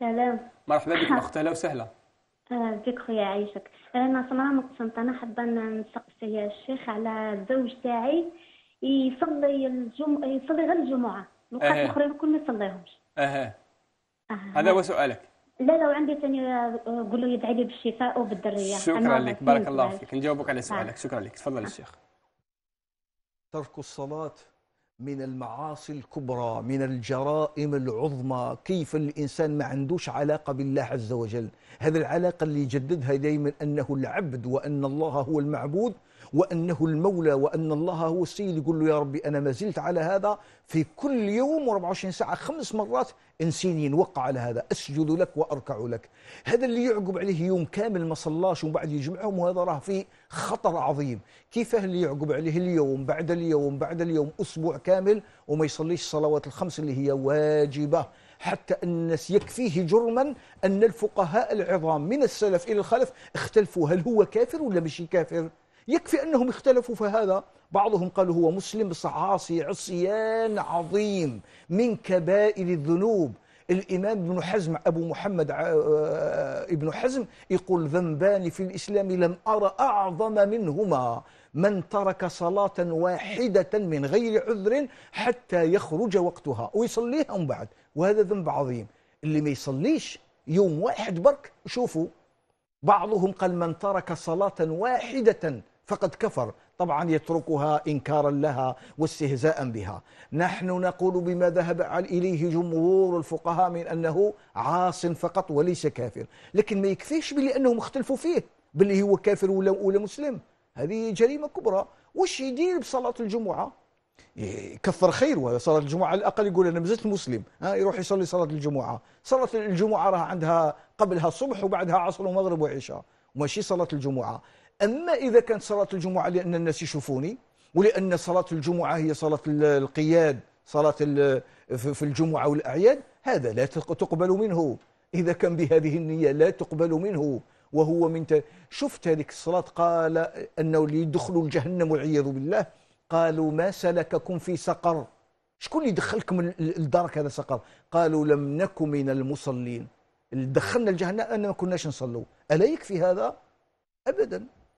سلام مرحبا بك الاخت اهلا وسهلا بك خويا عايشك انا سمراء من قسنطنه حابه نسقسي يا على الزوج تاعي يصلي الجم... يصلي غير الجمعه الوقت الاخرين الكل ما يصليهمش اها هذا هو سؤالك لا لا وعندي ثاني آه، قول له يدعي لي بالشفاء وبالدريه شكرا لك بارك الله فيك نجاوبك على نعم. سؤالك شكرا لك تفضل الشيخ نعم. ترك الصلاه من المعاصي الكبرى من الجرائم العظمى كيف الإنسان ما عندوش علاقة بالله عز وجل هذه العلاقة اللي يجددها دايما أنه العبد وأن الله هو المعبود وأنه المولى وأن الله هو السيد يقول له يا ربي أنا ما زلت على هذا في كل يوم و24 ساعة خمس مرات انسيني نوقع على هذا أسجد لك وأركع لك هذا اللي يعقب عليه يوم كامل ما صلاش ومن بعد يجمعهم وهذا راه في خطر عظيم كيفاه اللي يعقب عليه اليوم بعد اليوم بعد اليوم أسبوع كامل وما يصليش الصلوات الخمس اللي هي واجبة حتى أن يكفيه جرما أن الفقهاء العظام من السلف إلى الخلف اختلفوا هل هو كافر ولا مش كافر يكفي أنهم اختلفوا في هذا بعضهم قال هو مسلم عاصي عصيان عظيم من كبائر الذنوب الإمام ابن حزم أبو محمد آه، ابن حزم يقول ذنبان في الإسلام لم أرى أعظم منهما من ترك صلاة واحدة من غير عذر حتى يخرج وقتها ويصليها من بعد وهذا ذنب عظيم اللي ما يصليش يوم واحد برك شوفوا بعضهم قال من ترك صلاة واحدة فقد كفر طبعا يتركها إنكارا لها واستهزاء بها نحن نقول بما ذهب إليه جمهور الفقهاء من أنه عاص فقط وليس كافر لكن ما يكفيش بلي أنهم اختلفوا فيه بلي هو كافر ولا, ولا مسلم هذه جريمة كبرى وش يدير بصلاة الجمعة كثر خير صلاة الجمعة على الأقل يقول أنا مازلت مسلم ها يروح يصلي صلاة الجمعة صلاة الجمعة راه عندها قبلها صبح وبعدها عصر ومغرب وعشاء ماشي صلاة الجمعة أما إذا كانت صلاة الجمعة لأن الناس يشوفوني ولأن صلاة الجمعة هي صلاة القياد صلاة في الجمعة والأعياد هذا لا تقبل منه إذا كان بهذه النية لا تقبل منه وهو من شفت هذيك الصلاة قال أنه ليدخلوا الجهنم والعياذ بالله قالوا ما سلككم في سقر شكون اللي دخلكم الدرك هذا سقر قالوا لم نك من المصلين دخلنا الجهنم أننا ما كناش نصلوا ألا يكفي هذا أبدا